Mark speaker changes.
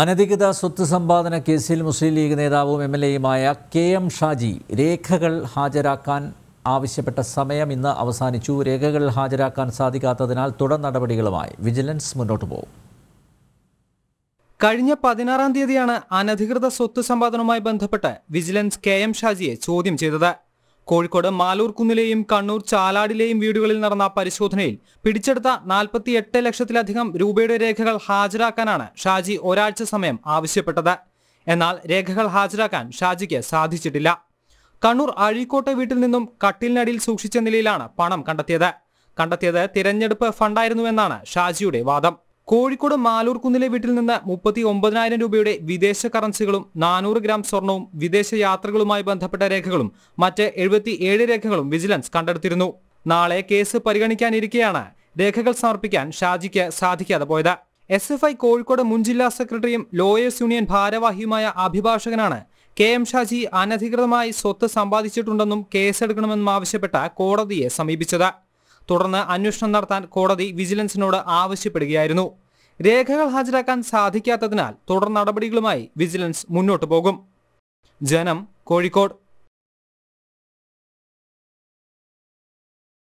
Speaker 1: അനധികൃത സ്വത്ത് സമ്പാദന കേസിൽ മുസ്ലിം ലീഗ് നേതാവും എം എൽ എയുമായ കെ എം ഷാജി രേഖകൾ ഹാജരാക്കാൻ ആവശ്യപ്പെട്ട സമയം ഇന്ന് അവസാനിച്ചു രേഖകൾ ഹാജരാക്കാൻ സാധിക്കാത്തതിനാൽ തുടർ നടപടികളുമായി വിജിലൻസ് മുന്നോട്ട് പോകും
Speaker 2: കഴിഞ്ഞ പതിനാറാം തീയതിയാണ് അനധികൃത സ്വത്ത് സമ്പാദനവുമായി ബന്ധപ്പെട്ട് വിജിലൻസ് കെ എം ഷാജിയെ ചോദ്യം ചെയ്തത് കോഴിക്കോട് മാലൂർക്കുന്നിലെയും കണ്ണൂർ ചാലാടിലെയും വീടുകളിൽ നടന്ന പരിശോധനയിൽ പിടിച്ചെടുത്ത നാൽപ്പത്തിയെട്ട് ലക്ഷത്തിലധികം രൂപയുടെ രേഖകൾ ഹാജരാക്കാനാണ് ഷാജി ഒരാഴ്ച സമയം ആവശ്യപ്പെട്ടത് എന്നാൽ രേഖകൾ ഹാജരാക്കാൻ ഷാജിക്ക് സാധിച്ചിട്ടില്ല കണ്ണൂർ അഴീക്കോട്ടെ വീട്ടിൽ നിന്നും കട്ടിലിനടിയിൽ സൂക്ഷിച്ച നിലയിലാണ് പണം കണ്ടെത്തിയത് കണ്ടെത്തിയത് തിരഞ്ഞെടുപ്പ് ഫണ്ടായിരുന്നുവെന്നാണ് ഷാജിയുടെ വാദം കോഴിക്കോട് മാലൂർ കുന്നിലെ വീട്ടിൽ നിന്ന് മുപ്പത്തി ഒമ്പതിനായിരം രൂപയുടെ വിദേശ കറൻസികളും നാനൂറ് ഗ്രാം സ്വർണവും വിദേശ യാത്രകളുമായി ബന്ധപ്പെട്ട രേഖകളും മറ്റ് എഴുപത്തിയേഴ് രേഖകളും വിജിലൻസ് കണ്ടെടുത്തിരുന്നു നാളെ കേസ് പരിഗണിക്കാനിരിക്കെയാണ് രേഖകൾ സമർപ്പിക്കാൻ ഷാജിക്ക് സാധിക്കാതെ പോയത് എസ് എഫ് ഐ കോഴിക്കോട് മുൻ ജില്ലാ സെക്രട്ടറിയും ലോയേഴ്സ് യൂണിയൻ ഭാരവാഹിയുമായ അഭിഭാഷകനാണ് കെ എം ഷാജി അനധികൃതമായി സ്വത്ത് സമ്പാദിച്ചിട്ടുണ്ടെന്നും കേസെടുക്കണമെന്നും ആവശ്യപ്പെട്ട കോടതിയെ സമീപിച്ചത് തുടർന്ന് അന്വേഷണം നടത്താൻ കോടതി വിജിലൻസിനോട് ആവശ്യപ്പെടുകയായിരുന്നു രേഖകൾ ഹാജരാക്കാൻ സാധിക്കാത്തതിനാൽ തുടർ നടപടികളുമായി വിജിലൻസ് മുന്നോട്ടു പോകും ജനം കോഴിക്കോട്